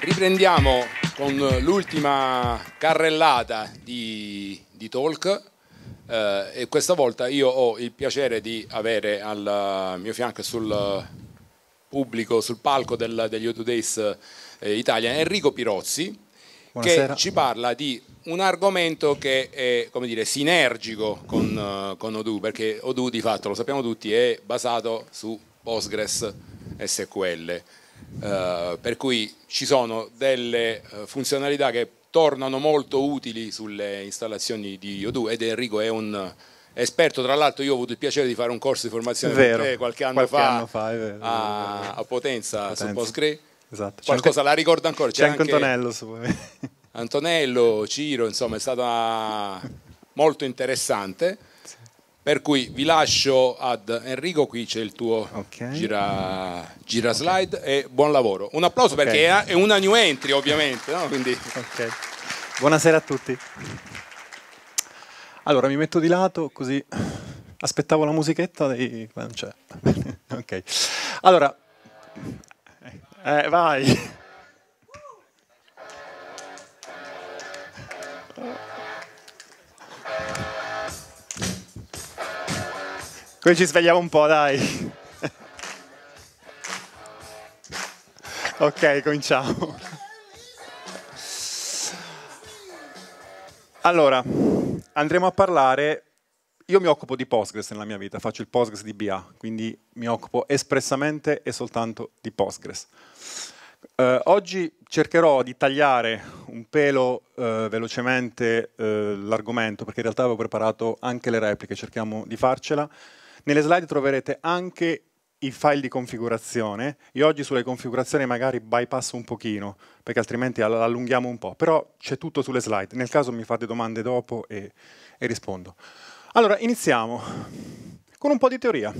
Riprendiamo con l'ultima carrellata di, di talk eh, e questa volta io ho il piacere di avere al mio fianco sul pubblico, sul palco del, degli o Days eh, Italia, Enrico Pirozzi, Buonasera. che ci parla di un argomento che è come dire, sinergico con, eh, con Odoo, perché Odoo di fatto, lo sappiamo tutti, è basato su Postgres SQL eh, per cui ci sono delle eh, funzionalità che tornano molto utili sulle installazioni di IO2 ed Enrico è un eh, esperto, tra l'altro io ho avuto il piacere di fare un corso di formazione vero, te, qualche anno qualche fa, anno fa vero, a, a, Potenza, Potenza. su Postgre. Esatto. Qualcosa la ricordo ancora. C'è, c'è anche Antonello, su Antonello, Ciro, insomma è stata molto interessante. Per cui vi lascio ad Enrico, qui c'è il tuo okay. gira, gira okay. slide e buon lavoro. Un applauso okay. perché è una new entry ovviamente. No? Buonasera a tutti. Allora mi metto di lato così aspettavo la musichetta e non c'è. ok. Allora, eh, vai. Qui ci svegliamo un po', dai. ok, cominciamo. Allora, andremo a parlare... Io mi occupo di Postgres nella mia vita, faccio il Postgres di BA, quindi mi occupo espressamente e soltanto di Postgres. Eh, oggi cercherò di tagliare un pelo eh, velocemente eh, l'argomento, perché in realtà avevo preparato anche le repliche, cerchiamo di farcela nelle slide troverete anche i file di configurazione. Io oggi sulle configurazioni magari bypasso un pochino, perché altrimenti allunghiamo un po', però c'è tutto sulle slide. Nel caso mi fate domande dopo e, e rispondo. Allora, iniziamo con un po' di teoria.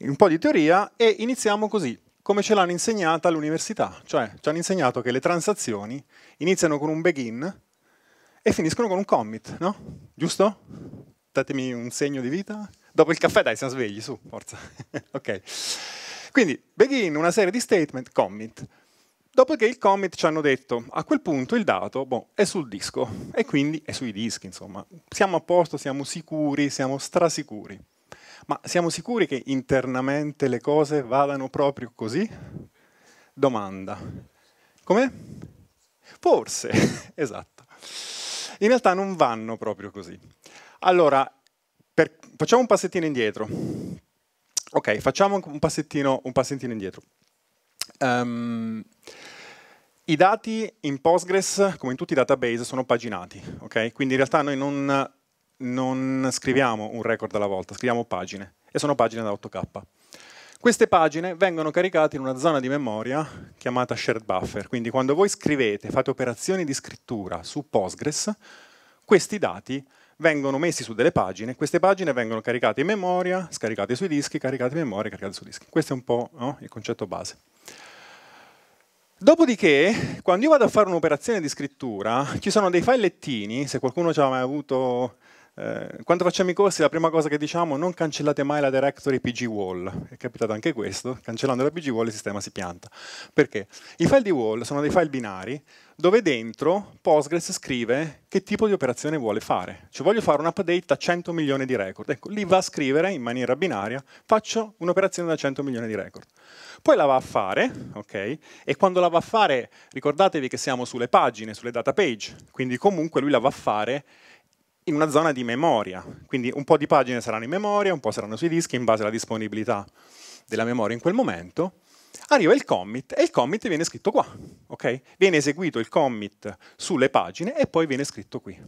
Un po' di teoria e iniziamo così, come ce l'hanno insegnata all'università. Cioè, ci hanno insegnato che le transazioni iniziano con un begin e finiscono con un commit, no? Giusto? datemi un segno di vita. Dopo il caffè, dai, siamo svegli, su, forza. ok. Quindi, begin una serie di statement, commit. Dopodiché il commit ci hanno detto, a quel punto il dato boh, è sul disco e quindi è sui dischi, insomma. Siamo a posto, siamo sicuri, siamo strasicuri. Ma siamo sicuri che internamente le cose vadano proprio così? Domanda. Come? Forse, esatto. In realtà non vanno proprio così. Allora, per, facciamo un passettino indietro. Ok, facciamo un passettino, un passettino indietro. Um, i dati in Postgres, come in tutti i database, sono paginati, okay? quindi in realtà noi non, non, scriviamo un record alla volta, scriviamo pagine, e sono pagine da 8K. Queste pagine vengono caricate in una zona di memoria chiamata shared buffer, quindi quando voi scrivete, fate operazioni di scrittura su Postgres, questi dati vengono messi su delle pagine, queste pagine vengono caricate in memoria, scaricate sui dischi, caricate in memoria, caricate su dischi. Questo è un po' no? il concetto base. Dopodiché, quando io vado a fare un'operazione di scrittura, ci sono dei filettini, se qualcuno ci ha mai avuto... Eh, quando facciamo i corsi la prima cosa che diciamo è non cancellate mai la directory pgwall, è capitato anche questo, cancellando la pgwall il sistema si pianta. Perché? I file di wall sono dei file binari dove dentro Postgres scrive che tipo di operazione vuole fare. Cioè voglio fare un update a 100 milioni di record. Ecco, lì va a scrivere in maniera binaria, faccio un'operazione da 100 milioni di record. Poi la va a fare, ok? E quando la va a fare, ricordatevi che siamo sulle pagine, sulle data page, quindi comunque lui la va a fare in una zona di memoria. Quindi un po' di pagine saranno in memoria, un po' saranno sui dischi in base alla disponibilità della memoria in quel momento arriva il commit e il commit viene scritto qua, okay? Viene eseguito il commit sulle pagine e poi viene scritto qui.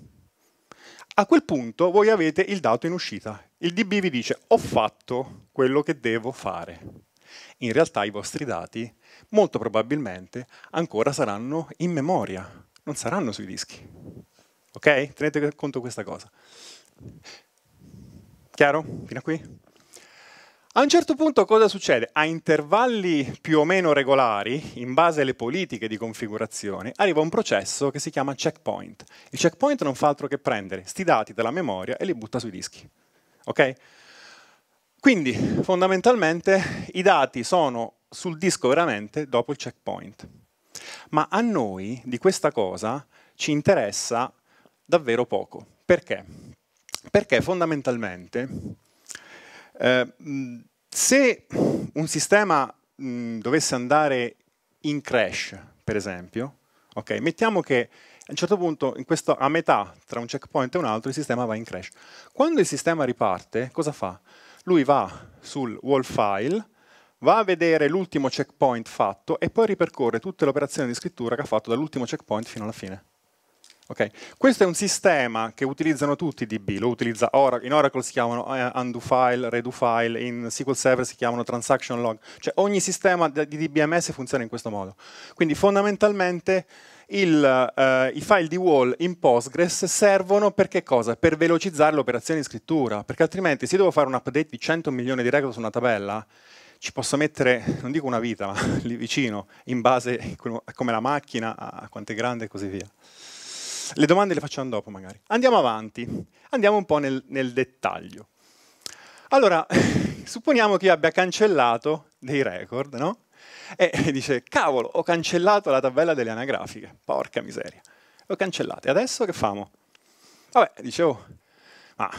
A quel punto voi avete il dato in uscita. Il DB vi dice ho fatto quello che devo fare. In realtà i vostri dati molto probabilmente ancora saranno in memoria, non saranno sui dischi. Ok? Tenete conto di questa cosa. Chiaro? Fino a qui? A un certo punto cosa succede? A intervalli più o meno regolari, in base alle politiche di configurazione, arriva un processo che si chiama checkpoint. Il checkpoint non fa altro che prendere sti dati dalla memoria e li butta sui dischi. Ok? Quindi, fondamentalmente, i dati sono sul disco veramente dopo il checkpoint. Ma a noi di questa cosa ci interessa davvero poco. Perché? Perché fondamentalmente eh, mm, se un sistema mm, dovesse andare in crash, per esempio, okay, mettiamo che a un certo punto, questo, a metà tra un checkpoint e un altro, il sistema va in crash. Quando il sistema riparte, cosa fa? Lui va sul wall file, va a vedere l'ultimo checkpoint fatto e poi ripercorre tutte le operazioni di scrittura che ha fatto dall'ultimo checkpoint fino alla fine. Okay. Questo è un sistema che utilizzano tutti DB, lo utilizza Oracle, in Oracle si chiamano eh, undo file, redo file, in SQL Server si chiamano transaction log, cioè ogni sistema di DBMS funziona in questo modo. Quindi fondamentalmente il, eh, i file di wall in Postgres servono per che cosa? Per velocizzare l'operazione di scrittura, perché altrimenti se devo fare un update di 100 milioni di record su una tabella, ci posso mettere, non dico una vita, ma lì vicino, in base a come la macchina, a quanto è grande e così via. Le domande le facciamo dopo magari. Andiamo avanti, andiamo un po' nel, nel dettaglio. Allora, supponiamo che io abbia cancellato dei record, no? E dice, cavolo, ho cancellato la tabella delle anagrafiche, porca miseria. L'ho cancellata, e adesso che famo? Vabbè, dicevo, oh, ma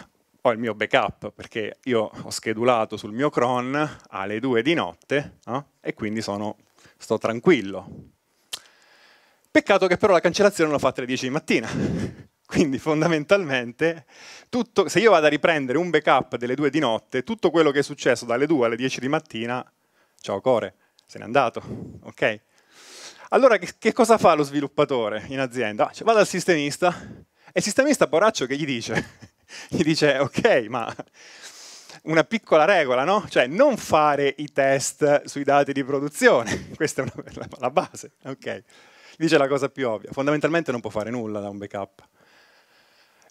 ho il mio backup, perché io ho schedulato sul mio cron alle 2 di notte, no? e quindi sono, sto tranquillo. Peccato che però la cancellazione l'ho fatta alle 10 di mattina. Quindi fondamentalmente, tutto, se io vado a riprendere un backup delle 2 di notte, tutto quello che è successo dalle 2 alle 10 di mattina, ciao core, se n'è andato. ok? Allora che, che, cosa fa lo sviluppatore in azienda? Ah, cioè, va dal sistemista e il sistemista poraccio che gli dice? gli dice ok, ma una piccola regola, no? Cioè non fare i test sui dati di produzione, questa è una, la, la base, ok? dice la cosa più ovvia. Fondamentalmente non può fare nulla da un backup.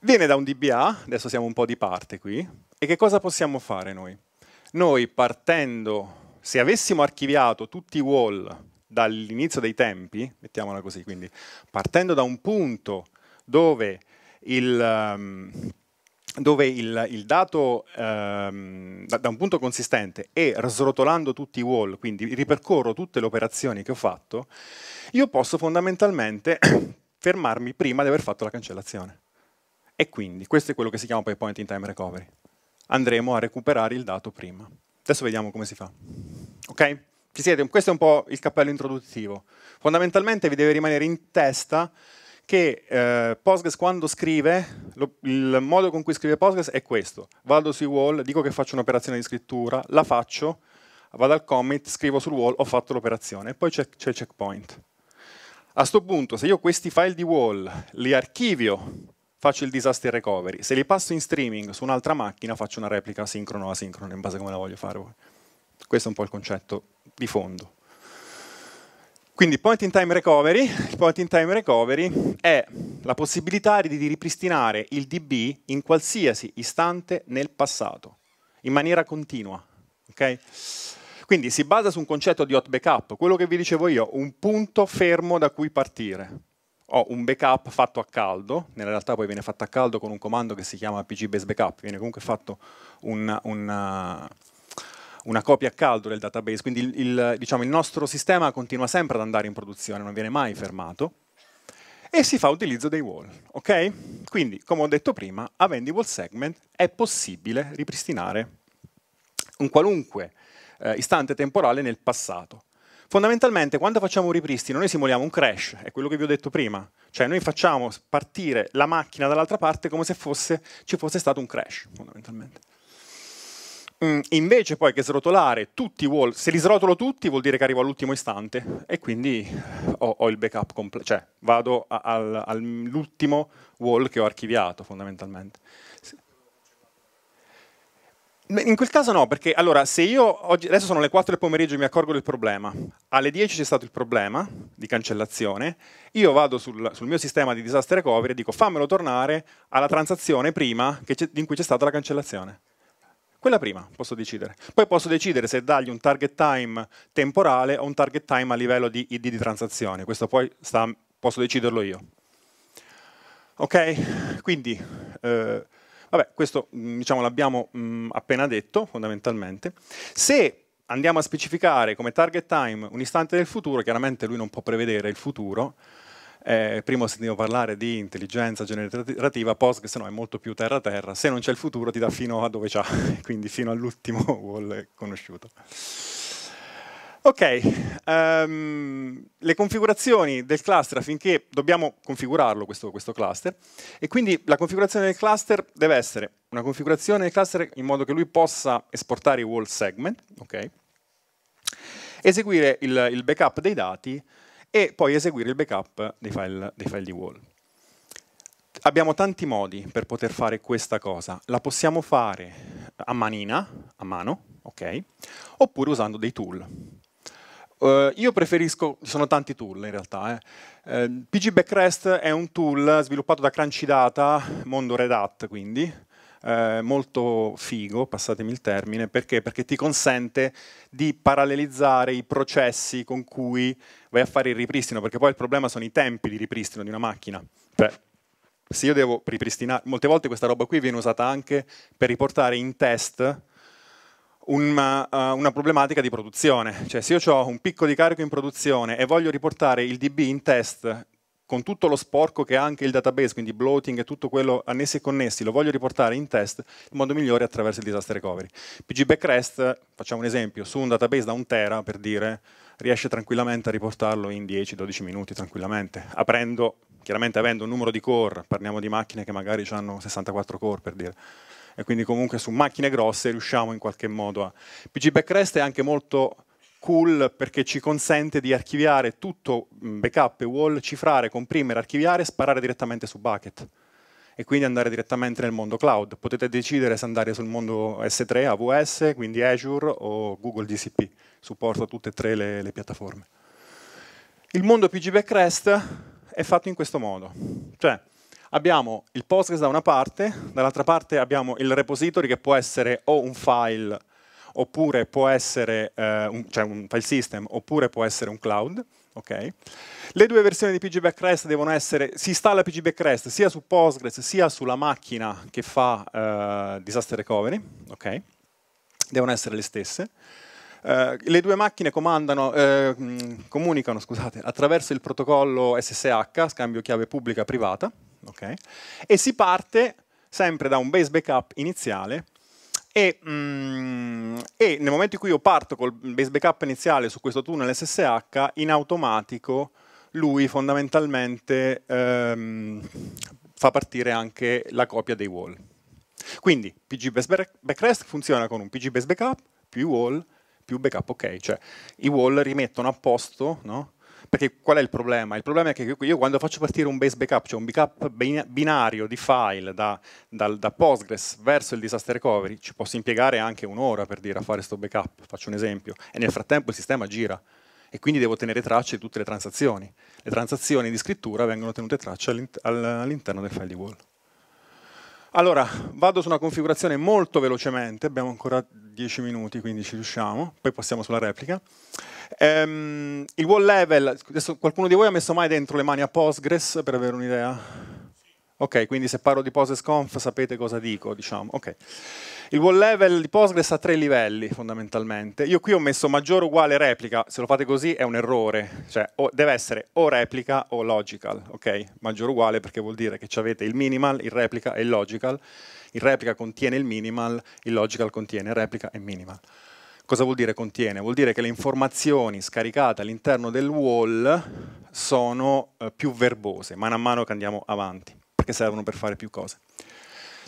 Viene da un DBA, adesso siamo un po' di parte qui, e che cosa possiamo fare noi? Noi partendo, se avessimo archiviato tutti i wall dall'inizio dei tempi, mettiamola così, quindi partendo da un punto dove il... Um, dove il, il dato ehm, da, da, un punto consistente e srotolando tutti i wall, quindi ripercorro tutte le operazioni che ho fatto, io posso fondamentalmente fermarmi prima di aver fatto la cancellazione. E quindi questo è quello che si chiama poi point in time recovery. Andremo a recuperare il dato prima. Adesso vediamo come si fa. Ok? Ci siete? Questo è un po' il cappello introduttivo. Fondamentalmente vi deve rimanere in testa che eh, Postgres quando scrive lo, il modo con cui scrive Postgres è questo. Vado sui wall, dico che faccio un'operazione di scrittura, la faccio, vado al commit, scrivo sul wall, ho fatto l'operazione, e poi c'è, c'è checkpoint. A questo punto, se io questi file di wall li archivio, faccio il disaster recovery. Se li passo in streaming su un'altra macchina, faccio una replica sincrono o asincrono, in base a come la voglio fare. Questo è un po' il concetto di fondo. Quindi point in time recovery, il point in time recovery è la possibilità di ripristinare il DB in qualsiasi istante nel passato, in maniera continua. Okay? Quindi si basa su un concetto di hot backup, quello che vi dicevo io, un punto fermo da cui partire. Ho un backup fatto a caldo, nella realtà poi viene fatto a caldo con un comando che si chiama pg base backup, viene comunque fatto un, un una copia a caldo del database, quindi il, il, diciamo, il nostro sistema continua sempre ad andare in produzione, non viene mai fermato, e si fa utilizzo dei wall. Okay? Quindi, come ho detto prima, avendo i wall segment è possibile ripristinare un qualunque eh, istante temporale nel passato. Fondamentalmente, quando facciamo un ripristino, noi simuliamo un crash, è quello che vi ho detto prima. Cioè, noi facciamo partire la macchina dall'altra parte come se fosse, ci fosse stato un crash, fondamentalmente. Mm, invece poi che srotolare tutti i wall, se li srotolo tutti vuol dire che arrivo all'ultimo istante e quindi ho, ho il backup completo, cioè vado all'ultimo wall che ho archiviato fondamentalmente. In quel caso no, perché allora se io oggi, adesso sono le 4 del pomeriggio e mi accorgo del problema, alle 10 c'è stato il problema di cancellazione, io vado sul, sul mio sistema di disaster recovery e dico fammelo tornare alla transazione prima che in cui c'è stata la cancellazione. Quella prima posso decidere. Poi posso decidere se dargli un target time temporale o un target time a livello di ID di transazione. Questo poi sta, posso deciderlo io. Ok? Quindi, eh, vabbè, questo mm, diciamo, l'abbiamo mm, appena detto fondamentalmente. Se andiamo a specificare come target time un istante del futuro, chiaramente lui non può prevedere il futuro, eh, prima sentivo parlare di intelligenza generativa, POS che se no è molto più terra-terra, se non c'è il futuro ti dà fino a dove c'è, quindi fino all'ultimo wall conosciuto. Ok, um, le configurazioni del cluster affinché dobbiamo configurarlo questo, questo, cluster e quindi la configurazione del cluster deve essere una configurazione del cluster in modo che lui possa esportare i wall segment, okay, eseguire il, il backup dei dati e poi eseguire il backup dei file, dei file di wall. Abbiamo tanti modi per poter fare questa cosa. La possiamo fare a manina, a mano, ok? Oppure usando dei tool. Uh, io preferisco, ci sono tanti tool in realtà, eh. uh, eh, PG Backrest è un tool sviluppato da Crunchy Data, mondo Red Hat quindi, eh, molto figo, passatemi il termine, perché? perché ti consente di parallelizzare i processi con cui vai a fare il ripristino, perché poi il problema sono i tempi di ripristino di una macchina. Cioè, se io devo ripristinare, molte volte questa roba qui viene usata anche per riportare in test una, uh, una, problematica di produzione. Cioè, se io ho un picco di carico in produzione e voglio riportare il DB in test con tutto lo sporco che ha anche il database, quindi bloating e tutto quello annessi e connessi, lo voglio riportare in test, in modo migliore attraverso il disaster recovery. PG Backrest, facciamo un esempio, su un database da un tera, per dire, riesce tranquillamente a riportarlo in 10-12 minuti, tranquillamente, aprendo, chiaramente avendo un numero di core, parliamo di macchine che magari hanno 64 core, per dire, e quindi comunque su macchine grosse riusciamo in qualche modo a... PG Backrest è anche molto cool perché ci consente di archiviare tutto mm, backup e wall, cifrare, comprimere, archiviare e sparare direttamente su bucket e quindi andare direttamente nel mondo cloud. Potete decidere se andare sul mondo S3, AWS, quindi Azure o Google GCP, supporta tutte e tre le, le piattaforme. Il mondo PG Backrest è fatto in questo modo, cioè abbiamo il Postgres da una parte, dall'altra parte abbiamo il repository che può essere o un file oppure può essere eh, un, cioè un file system, oppure può essere un cloud. Okay. Le due versioni di PG Backrest devono essere, si installa PG Backrest sia su Postgres sia sulla macchina che fa eh, disaster recovery, okay. devono essere le stesse. Eh, le due macchine eh, comunicano scusate, attraverso il protocollo SSH, scambio chiave pubblica privata, okay. e si parte sempre da un base backup iniziale e mh, e nel momento in cui io parto col base backup iniziale su questo tunnel SSH, in automatico lui fondamentalmente ehm, fa partire anche la copia dei wall. Quindi pgbase backrest funziona con un pgbase backup più i wall più backup ok, cioè i wall rimettono a posto no? Perché qual è il problema? Il problema è che io quando faccio partire un base backup, cioè un backup binario di file da, da, da Postgres verso il disaster recovery, ci posso impiegare anche un'ora per dire a fare sto backup, faccio un esempio, e nel frattempo il sistema gira e quindi devo tenere tracce di tutte le transazioni. Le transazioni di scrittura vengono tenute tracce all'interno del file di wall. Allora, vado su una configurazione molto velocemente, abbiamo ancora 10 minuti, quindi ci riusciamo, poi passiamo sulla replica. Ehm, il wall level, qualcuno di voi ha messo mai dentro le mani a Postgres per avere un'idea? Ok, quindi se parlo di Postgres Conf sapete cosa dico, diciamo. Okay. Il wall level di Postgres ha tre livelli fondamentalmente. Io qui ho messo maggiore uguale replica, se lo fate così è un errore, cioè o, deve essere o replica o logical, ok? Maggiore uguale perché vuol dire che avete il minimal, il replica e il logical. Il replica contiene il minimal, il logical contiene replica e minimal. Cosa vuol dire contiene? Vuol dire che le informazioni scaricate all'interno del wall sono eh, più verbose, man mano a mano che andiamo avanti, perché servono per fare più cose.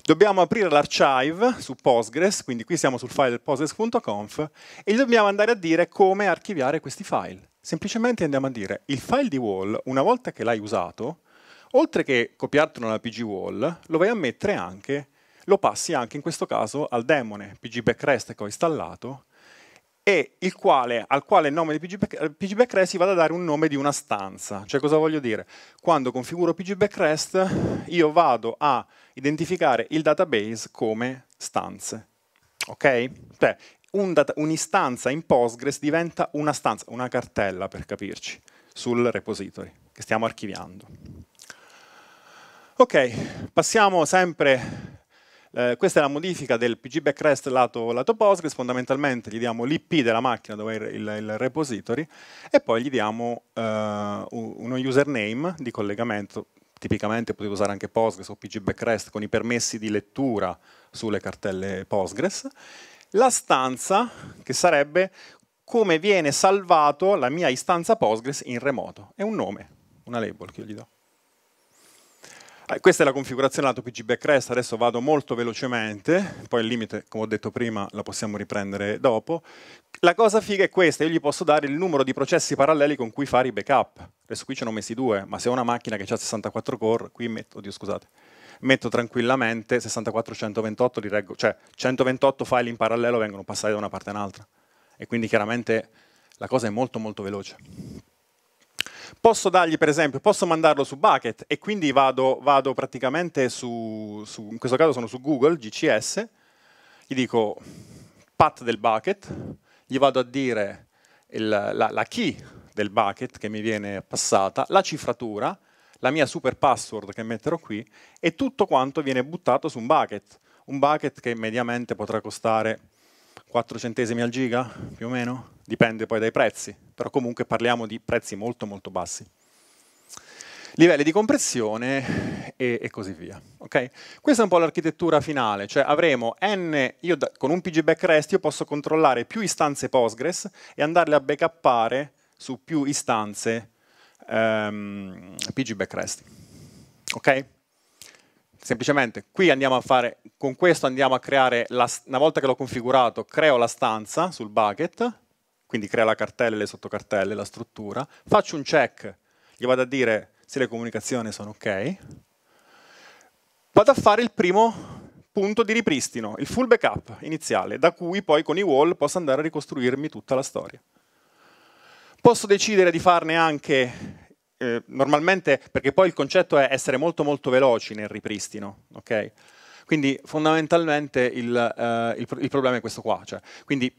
Dobbiamo aprire l'archive su Postgres, quindi qui siamo sul file del postgres.conf, e gli dobbiamo andare a dire come archiviare questi file. Semplicemente andiamo a dire il file di wall, una volta che l'hai usato, oltre che copiartelo nella pgwall, lo vai a mettere anche, lo passi anche in questo caso al demone pgbackrest che ho installato e quale, al quale il nome di pgbackrest rest si vada a dare un nome di una stanza. Cioè cosa voglio dire? Quando configuro pgbackrest io vado a identificare il database come stanze. Ok? Cioè, un'istanza in Postgres diventa una stanza, una cartella per capirci, sul repository che stiamo archiviando. Ok, passiamo sempre eh, questa è la modifica del PG backrest lato, lato Postgres, fondamentalmente gli diamo l'IP della macchina dove è il, il repository e poi gli diamo eh, uno username di collegamento, tipicamente potete usare anche Postgres o PG backrest con i permessi di lettura sulle cartelle Postgres, la stanza che sarebbe come viene salvato la mia istanza Postgres in remoto, è un nome, una label che io gli do. Questa è la configurazione lato pgback rest, adesso vado molto velocemente, poi il limite, come ho detto prima, la possiamo riprendere dopo. La cosa figa è questa, io gli posso dare il numero di processi paralleli con cui fare i backup. Adesso qui ce ne ho messi due, ma se ho una macchina che ha 64 core, qui metto, oddio, scusate, metto tranquillamente 64, 128, li reggo, cioè 128 file in parallelo vengono passati da una parte all'altra. E quindi chiaramente la cosa è molto molto veloce. Posso dargli, per esempio, posso mandarlo su bucket e quindi vado, vado praticamente su, su, in questo caso sono su Google, GCS, gli dico path del bucket, gli vado a dire il, la, la key del bucket che mi viene passata, la cifratura, la mia super password che metterò qui e tutto quanto viene buttato su un bucket. Un bucket che mediamente potrà costare 4 centesimi al giga, più o meno, dipende poi dai prezzi, però comunque parliamo di prezzi molto molto bassi. Livelli di compressione e, e così via. Okay? Questa è un po' l'architettura finale, cioè avremo n, io da, con un PG backrest io posso controllare più istanze Postgres e andarle a backuppare su più istanze um, ehm, PG backrest. Ok? semplicemente qui andiamo a fare, con questo andiamo a creare, la, una volta che l'ho configurato, creo la stanza sul bucket quindi crea la cartella, le sottocartelle, la struttura, faccio un check, gli vado a dire se le comunicazioni sono ok, vado a fare il primo punto di ripristino, il full backup iniziale, da cui poi con i wall posso andare a ricostruirmi tutta la storia. Posso decidere di farne anche eh, normalmente, perché poi il concetto è essere molto molto veloci nel ripristino, ok? Quindi fondamentalmente il, eh, il, il problema è questo qua, cioè, quindi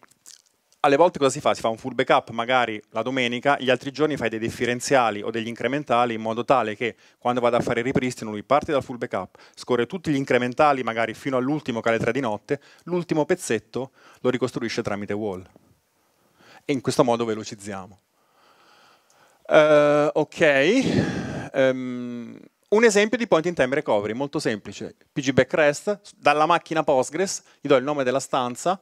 alle volte cosa si fa? Si fa un full backup magari la domenica, gli altri giorni fai dei differenziali o degli incrementali in modo tale che quando vado a fare il ripristino lui parte dal full backup, scorre tutti gli incrementali magari fino all'ultimo che alle 3 di notte, l'ultimo pezzetto lo ricostruisce tramite wall. E in questo modo velocizziamo. Uh, ok, um, un esempio di point in time recovery, molto semplice. PG Backrest, dalla macchina Postgres, gli do il nome della stanza,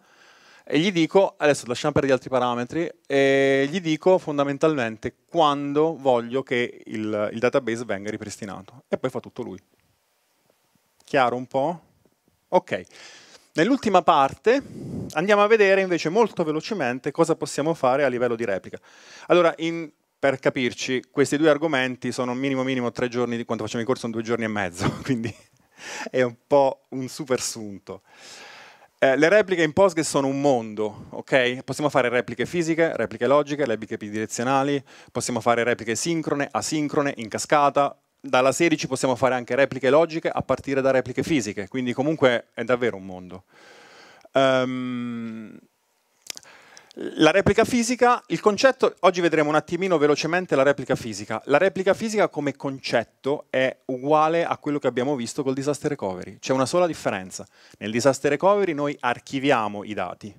e gli dico, adesso lasciamo perdere gli altri parametri, e gli dico fondamentalmente quando voglio che il, il database venga ripristinato. E poi fa tutto lui. Chiaro un po'? Ok. Nell'ultima parte andiamo a vedere invece molto velocemente cosa possiamo fare a livello di replica. Allora, in, per capirci, questi due argomenti sono minimo minimo tre giorni, di quanto facciamo in corso sono due giorni e mezzo, quindi è un po' un super sunto. Eh, le repliche in Postgres sono un mondo, ok? Possiamo fare repliche fisiche, repliche logiche, repliche bidirezionali, possiamo fare repliche sincrone, asincrone, in cascata. Dalla 16 possiamo fare anche repliche logiche a partire da repliche fisiche, quindi comunque è davvero un mondo. Um, la replica fisica, il concetto, oggi vedremo un attimino velocemente la replica fisica. La replica fisica come concetto è uguale a quello che abbiamo visto col disaster recovery, c'è una sola differenza. Nel disaster recovery noi archiviamo i dati,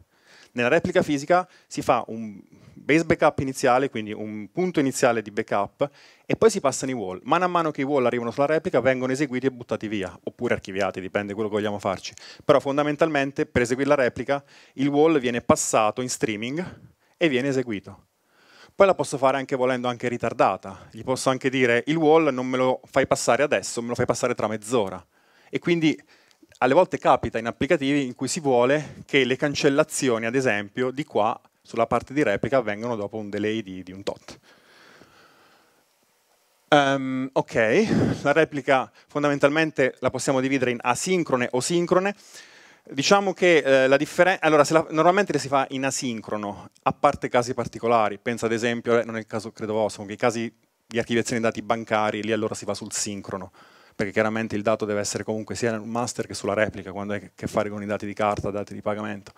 nella replica fisica si fa un base backup iniziale, quindi un punto iniziale di backup, e poi si passano i wall. Man mano che i wall arrivano sulla replica vengono eseguiti e buttati via, oppure archiviati, dipende da quello che vogliamo farci. Però fondamentalmente per eseguire la replica il wall viene passato in streaming e viene eseguito. Poi la posso fare anche volendo anche ritardata. Gli posso anche dire il wall non me lo fai passare adesso, me lo fai passare tra mezz'ora. E quindi alle volte capita in applicativi in cui si vuole che le cancellazioni, ad esempio, di qua sulla parte di replica avvengano dopo un delay di, di un tot. Um, ok, la replica fondamentalmente la possiamo dividere in asincrone o sincrone. Diciamo che eh, la differenza... Allora, la, normalmente le si fa in asincrono, a parte casi particolari. Pensa ad esempio, eh, non è il caso credo vostro, che i casi di archiviazione dei dati bancari, lì allora si va sul sincrono perché chiaramente il dato deve essere comunque sia nel master che sulla replica, quando hai a che fare con i dati di carta, dati di pagamento.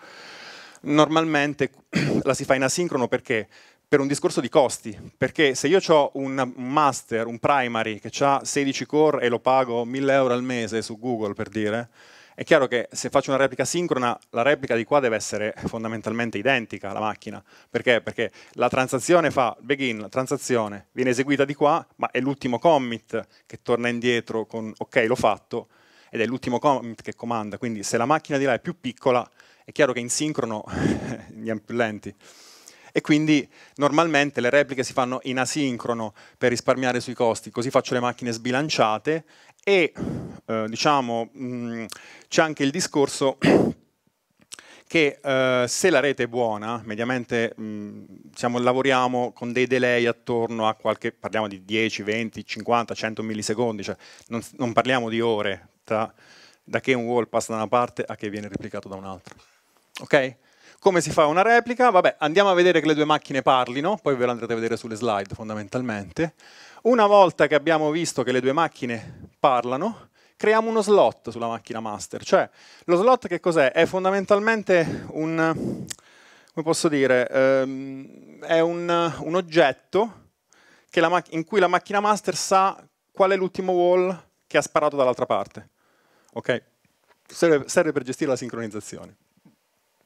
Normalmente la si fa in asincrono perché per un discorso di costi, perché se io ho un master, un primary che ha 16 core e lo pago 1000 euro al mese su Google per dire, è chiaro che se faccio una replica sincrona, la replica di qua deve essere fondamentalmente identica alla macchina. Perché? Perché la transazione fa begin, la transazione viene eseguita di qua, ma è l'ultimo commit che torna indietro con ok, l'ho fatto, ed è l'ultimo commit che comanda. Quindi se la macchina di là è più piccola, è chiaro che in sincrono andiamo più lenti e quindi normalmente le repliche si fanno in asincrono per risparmiare sui costi, così faccio le macchine sbilanciate e eh, diciamo mm, c'è anche il discorso che eh, se la rete è buona, mediamente mh, mm, siamo, lavoriamo con dei delay attorno a qualche, parliamo di 10, 20, 50, 100 millisecondi, cioè non, non parliamo di ore tra, da che un wall passa da una parte a che viene replicato da un'altra. Ok? Come si fa una replica? Vabbè, andiamo a vedere che le due macchine parlino, poi ve lo andrete a vedere sulle slide fondamentalmente. Una volta che abbiamo visto che le due macchine parlano, creiamo uno slot sulla macchina master. Cioè, lo slot che cos'è? È fondamentalmente un, come posso dire, ehm, è un, un oggetto in cui la macchina master sa qual è l'ultimo wall che ha sparato dall'altra parte. Okay? Serve, serve per gestire la sincronizzazione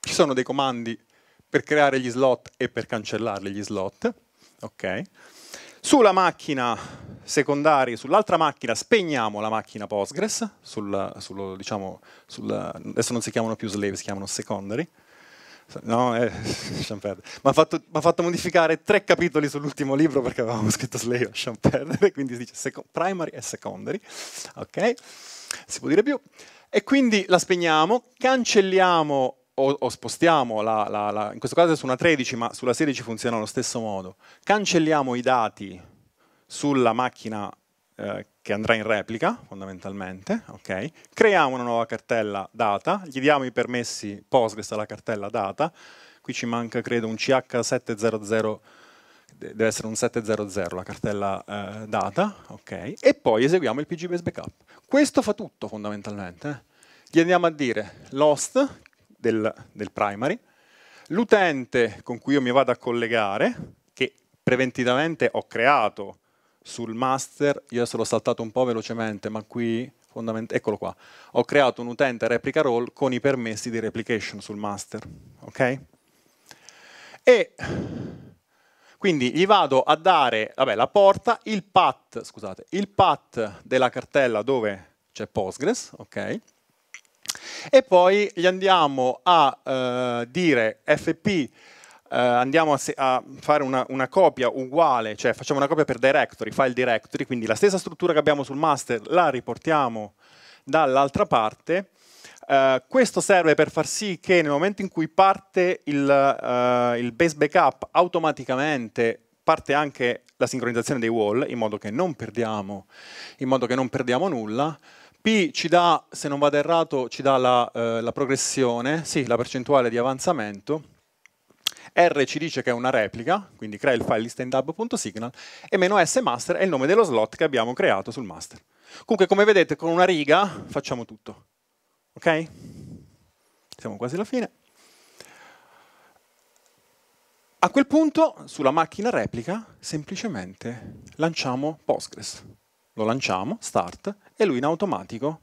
ci sono dei comandi per creare gli slot e per cancellarli gli slot. Okay. Sulla macchina secondaria, sull'altra macchina, spegniamo la macchina Postgres, sul, sul, diciamo, sul, adesso non si chiamano più slave, si chiamano secondary. No, eh, Mi ha fatto, fatto, modificare tre capitoli sull'ultimo libro perché avevamo scritto slave, lasciamo perdere, quindi si dice seco- primary e secondary. Ok? Si può dire più. E quindi la spegniamo, cancelliamo o, o spostiamo, la, la, la, in questo caso è su una 13, ma sulla 16 funziona allo stesso modo, cancelliamo i dati sulla macchina eh, che andrà in replica, fondamentalmente, ok? creiamo una nuova cartella data, gli diamo i permessi Postgres alla cartella data, qui ci manca credo un CH700 deve essere un 700 la cartella eh, data, ok? e poi eseguiamo il pgbase backup. Questo fa tutto fondamentalmente. Eh. Gli andiamo a dire lost, del, del primary, l'utente con cui io mi vado a collegare, che preventivamente ho creato sul master, io adesso l'ho saltato un po' velocemente, ma qui eccolo qua, ho creato un utente replica role con i permessi di replication sul master, ok? E quindi gli vado a dare, vabbè, la porta, il path, scusate, il path della cartella dove c'è Postgres, ok? e poi gli andiamo a eh, dire fp Uh, eh, andiamo a, a fare una, una, copia uguale, cioè facciamo una copia per directory, file directory, quindi la stessa struttura che abbiamo sul master la riportiamo dall'altra parte. Uh, questo serve per far sì che nel momento in cui parte il, uh, il, base backup automaticamente parte anche la sincronizzazione dei wall in modo che non perdiamo, che non perdiamo nulla P ci dà, se non vado errato, ci dà la, eh, la progressione, sì, la percentuale di avanzamento. R ci dice che è una replica, quindi crea il file listendub.signal, e meno S master è il nome dello slot che abbiamo creato sul master. Comunque, come vedete, con una riga facciamo tutto. Ok? Siamo quasi alla fine. A quel punto, sulla macchina replica, semplicemente lanciamo Postgres lo lanciamo, start, e lui in automatico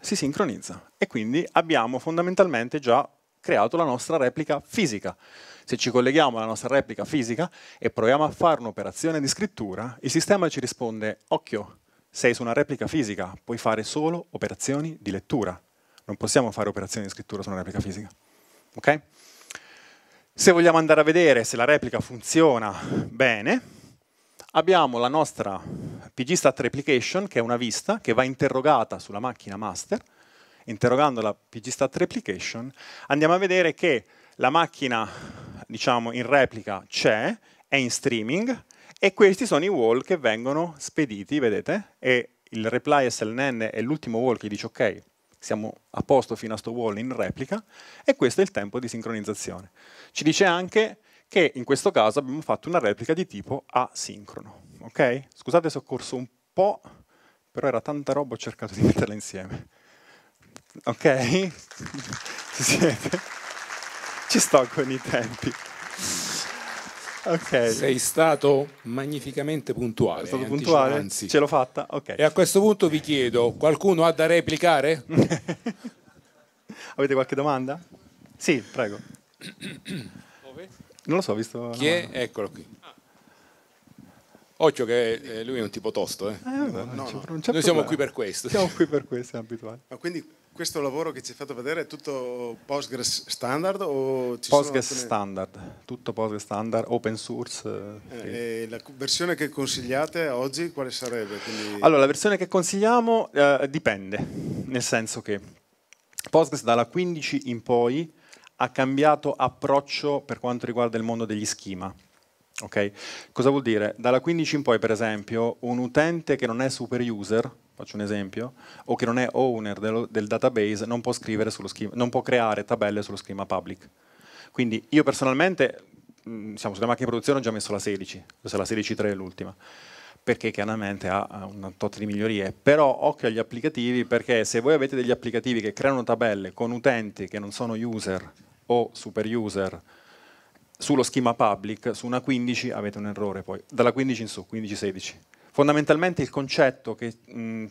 si sincronizza. E quindi abbiamo fondamentalmente già creato la nostra replica fisica. Se ci colleghiamo alla nostra replica fisica e proviamo a fare un'operazione di scrittura, il sistema ci risponde, occhio, sei su una replica fisica, puoi fare solo operazioni di lettura. Non possiamo fare operazioni di scrittura su una replica fisica. Okay? Se vogliamo andare a vedere se la replica funziona bene, abbiamo la nostra pgstat replication, che è una vista che va interrogata sulla macchina master, interrogando la pgstat replication, andiamo a vedere che la macchina, diciamo, in replica c'è, è in streaming, e questi sono i wall che vengono spediti, vedete? E il reply SLNN è l'ultimo wall che dice ok, siamo a posto fino a sto wall in replica, e questo è il tempo di sincronizzazione. Ci dice anche che in questo caso abbiamo fatto una replica di tipo asincrono ok? Scusate se ho corso un po', però era tanta roba, ho cercato di metterla insieme. Ok? Ci siete? Ci sto con i tempi. Okay. Sei stato magnificamente puntuale. Sei Stato puntuale? Anzi. Ce l'ho fatta? Okay. E a questo punto vi chiedo, qualcuno ha da replicare? Avete qualche domanda? Sì, prego. Dove? Non lo so, ho visto... Chi è? Eccolo qui. Occhio che eh, lui è un tipo tosto. Eh? Eh, no, no, no. Certo Noi siamo qui per questo. Siamo qui per questo, è abituale. Ma quindi questo lavoro che ci hai fatto vedere è tutto Postgres standard? O ci Postgres alcune... standard, tutto Postgres standard, open source. Eh, eh la versione che consigliate oggi quale sarebbe? Quindi... Allora, la versione che consigliamo eh, dipende, nel senso che Postgres dalla 15 in poi ha cambiato approccio per quanto riguarda il mondo degli schema. Okay? Cosa vuol dire? Dalla 15 in poi, per esempio, un utente che non è super user, faccio un esempio, o che non è owner del, del database, non può, schema, non può creare tabelle sullo schema public. Quindi io personalmente, mh, mm, siamo sulle macchine di produzione, ho già messo la 16, questa è la 16.3 è l'ultima perché chiaramente ha un tot di migliorie. Però occhio agli applicativi perché se voi avete degli applicativi che creano tabelle con utenti che non sono user o super user sullo schema public, su una 15 avete un errore poi, dalla 15 in su, 15-16. Fondamentalmente il concetto che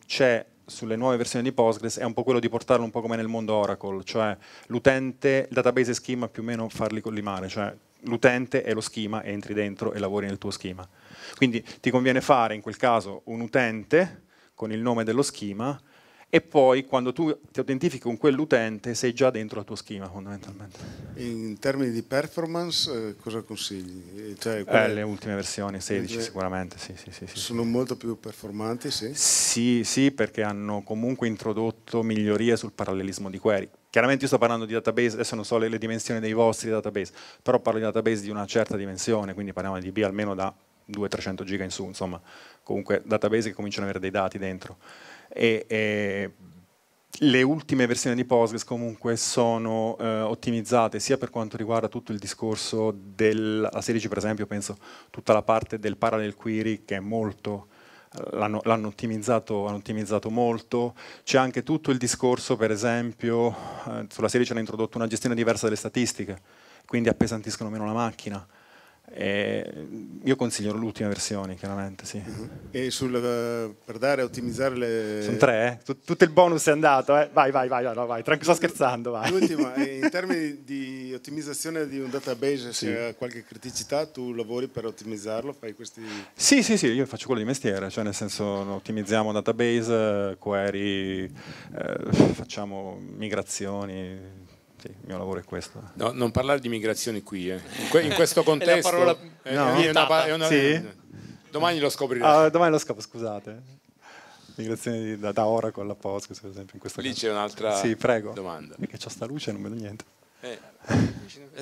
c'è sulle nuove versioni di Postgres è un po' quello di portarlo un po' come nel mondo Oracle, cioè l'utente, il database schema più o meno farli collimare, cioè l'utente è lo schema, entri dentro e lavori nel tuo schema. Quindi ti conviene fare in quel caso un utente con il nome dello schema e poi quando tu ti identifichi con quell'utente sei già dentro la tua schema fondamentalmente. In termini di performance eh, cosa consigli? Eh, cioè, eh, le ultime versioni, 16 sicuramente, sì, sì, sì, Sono molto più performanti, sì? Sì, sì, perché hanno comunque introdotto migliorie sul parallelismo di query. Chiaramente io sto parlando di database, adesso non so le, le dimensioni dei vostri database, però parlo di database di una certa dimensione, quindi parliamo di DB almeno da 200-300 giga in su, insomma, comunque database che cominciano ad avere dei dati dentro e, e le ultime versioni di Postgres comunque sono eh, ottimizzate sia per quanto riguarda tutto il discorso della 16 per esempio, penso tutta la parte del parallel query che è molto eh, l'hanno, ottimizzato, ottimizzato, molto. C'è anche tutto il discorso, per esempio, eh, sulla 16 hanno introdotto una gestione diversa delle statistiche, quindi appesantiscono meno la macchina. E eh, io consiglio l'ultima versione, chiaramente. Sì. Uh-huh. E sul, uh, per dare a ottimizzare le. Sono tre, eh? Tut- tutto il bonus è andato. Eh? Vai, vai, vai, no, vai. Tran- sto scherzando. Vai. L'ultima, eh, in termini di ottimizzazione di un database, sì. se ha qualche criticità, tu lavori per ottimizzarlo? Fai questi... Sì, sì, sì, io faccio quello di mestiere, cioè nel senso ottimizziamo database, query, eh, facciamo migrazioni sì, il mio lavoro è questo. No, non parlare di migrazioni qui, eh. in, questo contesto... è parola... no. è una, parola. Sì? Domani lo scoprirò. Uh, domani lo scopro, scusate. Migrazioni da, da Oracle a Postgres, per esempio, in questo Lì c'è un'altra sì, domanda. Perché c'è sta luce e non vedo niente. Eh,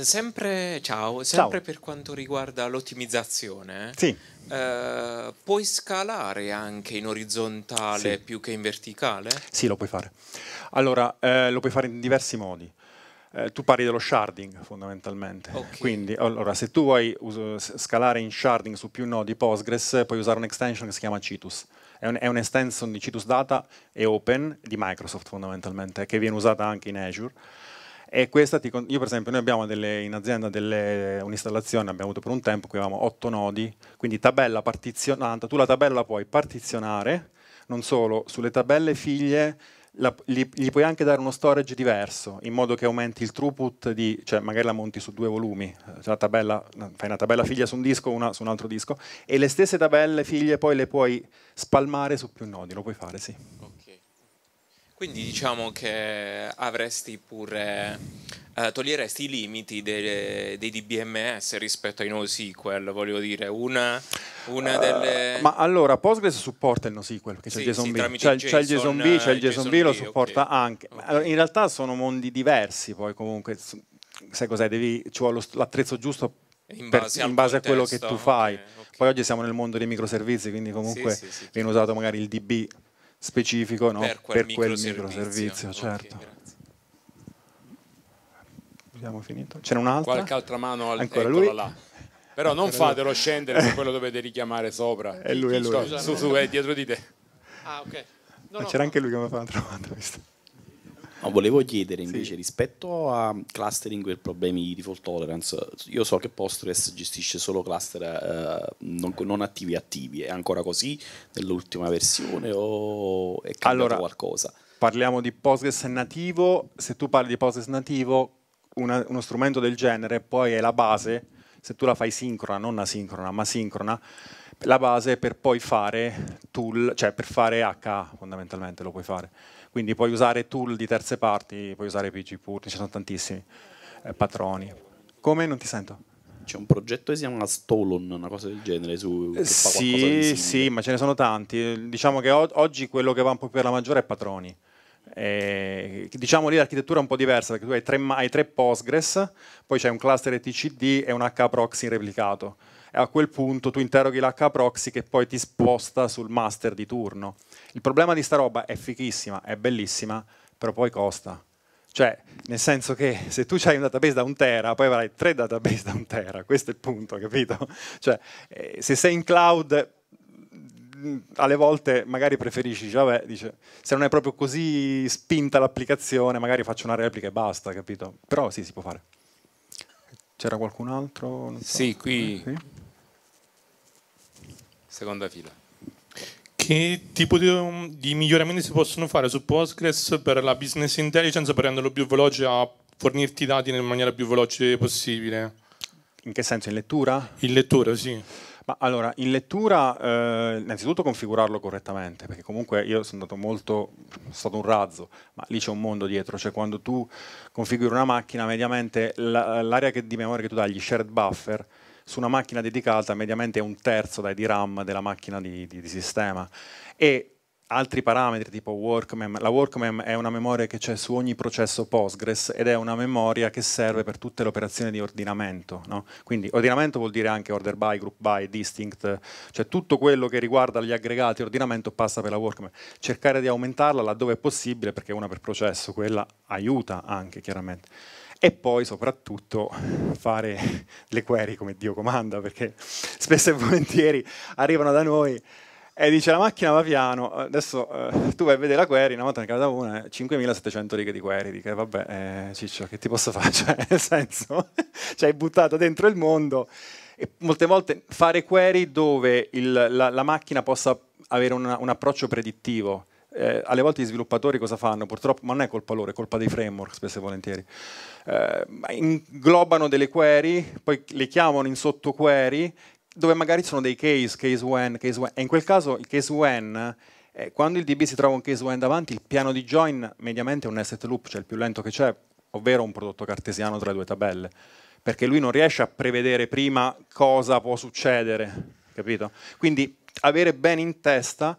sempre, ciao, sempre ciao. per quanto riguarda l'ottimizzazione, eh, sì. eh, puoi scalare anche in orizzontale sì. più che in verticale? Sì, lo puoi fare. Allora, eh, lo puoi fare in diversi modi eh, tu parli dello sharding fondamentalmente. Okay. Quindi, allora, se tu vuoi scalare in sharding su più nodi Postgres, puoi usare un'extension che si chiama Citus. È, un, è un'extension di Citus Data e Open di Microsoft fondamentalmente, che viene usata anche in Azure. E questa ti, io per esempio, noi abbiamo delle, in azienda delle, un'installazione, abbiamo avuto per un tempo, qui avevamo otto nodi, quindi tabella partizionata, tu la tabella la puoi partizionare, non solo, sulle tabelle figlie la, gli, gli, puoi anche dare uno storage diverso in modo che aumenti il throughput, di, cioè magari la monti su due volumi, cioè tabella, fai una tabella figlia su un disco, una su un altro disco, e le stesse tabelle figlie poi le puoi spalmare su più nodi, lo puoi fare, sì. Ok, quindi diciamo che avresti pure. Eh, toglieresti i limiti dei, dei, DBMS rispetto ai NoSQL, voglio dire, una, una uh, delle... Ma allora, Postgres supporta il NoSQL, perché sì, c'è il JSONB, sì, B, c'è, il JSON c'è il eh, JSON lo supporta okay. anche. Okay. Allora, in realtà sono mondi diversi, poi comunque, sai cos'è, devi, ci vuole l'attrezzo giusto in base, per, in base a quello che tu fai. Okay, Poi oggi siamo nel mondo dei microservizi, quindi comunque sì, viene usato magari il DB specifico no? per quel, per microservizio. Quel microservizio certo. Okay, Abbiamo finito. C'era un'altra? Qualche altra mano al, ancora lui. Là. Però non fatelo scendere, se quello dovete richiamare sopra. È lui, è lui. Scusa, su, su, è dietro di te. Ah, ok. No, no, C'era no. anche lui che mi ha fatto un'altra domanda. No, volevo chiedere invece sì. rispetto a clustering e problemi di default tolerance, io so che Postgres gestisce solo cluster eh, non, non, attivi attivi, è ancora così nell'ultima versione o è cambiato allora, qualcosa? Parliamo di Postgres nativo, se tu parli di Postgres nativo, una, uno strumento del genere poi è la base, se tu la fai sincrona, non asincrona, ma sincrona, la base per poi fare tool, cioè per fare H fondamentalmente lo puoi fare quindi puoi usare tool di terze parti, puoi usare PGPur, ci sono tantissimi eh, patroni. Come? Non ti sento. C'è un progetto che si chiama Stolon, una cosa del genere su Sì, sì, ma ce ne sono tanti. Diciamo che oggi quello che va un po' per la maggiore è patroni. Eh, diciamo lì l'architettura è un po' diversa perché tu hai tre, hai tre Postgres, poi c'è un cluster etcd e un hproxy replicato. E a quel punto tu interroghi l'hproxy che poi ti sposta sul master di turno. Il problema di sta roba è fichissima, è bellissima, però poi costa. Cioè, nel senso che se tu hai un database da un tera, poi avrai tre database da un tera, questo è il punto, capito? Cioè, eh, se sei in cloud, mm, alle volte magari preferisci, cioè, vabbè, dice, se non è proprio così spinta l'applicazione, magari faccio una replica e basta, capito? Però sì, si può fare. C'era qualcun altro? So. Sì, qui. Seconda fila. Che tipo di, um, di miglioramenti si possono fare su Postgres per la business intelligence per renderlo più veloce a fornirti i dati nella maniera più veloce possibile? In che senso? In lettura? In lettura, sì. Ma allora, in lettura, eh, innanzitutto configurarlo correttamente, perché comunque io sono andato molto, sono stato un razzo, ma lì c'è un mondo dietro, cioè quando tu configuri una macchina, mediamente l'area la, di memoria che tu dai, gli shared buffer, su una macchina dedicata mediamente è un terzo dai DRAM della macchina di, di, di sistema. E altri parametri tipo WorkMem. La WorkMem è una memoria che c'è su ogni processo Postgres ed è una memoria che serve per tutte le operazioni di ordinamento. No? Quindi ordinamento vuol dire anche order by, group by, distinct, cioè tutto quello che riguarda gli aggregati ordinamento passa per la WorkMem. Cercare di aumentarla laddove è possibile, perché una per processo, quella aiuta anche chiaramente e poi soprattutto fare le query come Dio comanda, perché spesso e volentieri arrivano da noi e dice la macchina va piano, adesso eh, tu vai a vedere la query, una volta ne cada una, 5.700 righe di query, dico vabbè eh, ciccio che ti posso fare, cioè, nel senso ci hai buttato dentro il mondo e molte volte fare query dove il, la, la, macchina possa avere una, un approccio predittivo, eh, alle volte gli sviluppatori cosa fanno? Purtroppo, ma non è colpa loro, è colpa dei framework spesso e volentieri. Eh, inglobano delle query, poi le chiamano in sottoquery, dove magari sono dei case, case when, case when, e in quel caso il case when eh, quando il DB si trova un case when davanti, il piano di join mediamente è un asset loop, cioè il più lento che c'è, ovvero un prodotto cartesiano tra due tabelle, perché lui non riesce a prevedere prima cosa può succedere, capito? Quindi avere bene in testa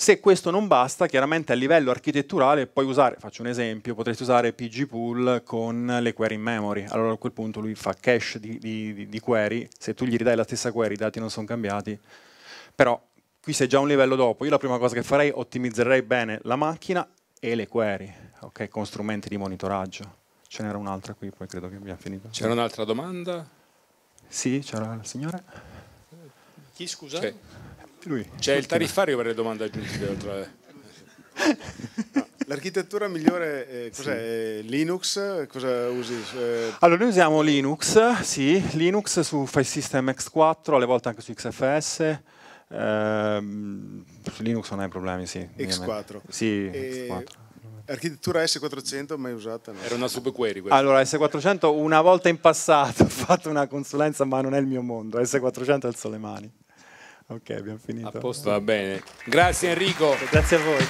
se questo non basta, chiaramente a livello architetturale puoi usare, faccio un esempio, potresti usare pgpool con le query in memory. Allora a quel punto lui fa cache di, di, di query, se tu gli ridai la stessa query i dati non sono cambiati. Però qui sei già un livello dopo. Io la prima cosa che farei, ottimizzerei bene la macchina e le query, okay, con strumenti di monitoraggio. Ce n'era un'altra qui, poi credo che abbiamo finito. C'era un'altra domanda? Sì, c'era il signore. Chi scusa? Sì. C'è il tariffario per le domande aggiuntive oltre. no. L'architettura migliore è, eh, cos'è? Sì. Eh, Linux? Cosa usi? Eh, allora, noi usiamo Linux, sì, Linux su FileSystem X4, alle volte anche su XFS. Ehm, Linux non hai problemi, sì. X4. Sì, e... X4. Architettura S400 mai usata? No? Era una subquery questa. Allora, S400 una volta in passato ho fatto una consulenza, ma non è il mio mondo. S400 alzo le mani. Ok, abbiamo finito. A posto, va bene. Grazie Enrico. Grazie a voi.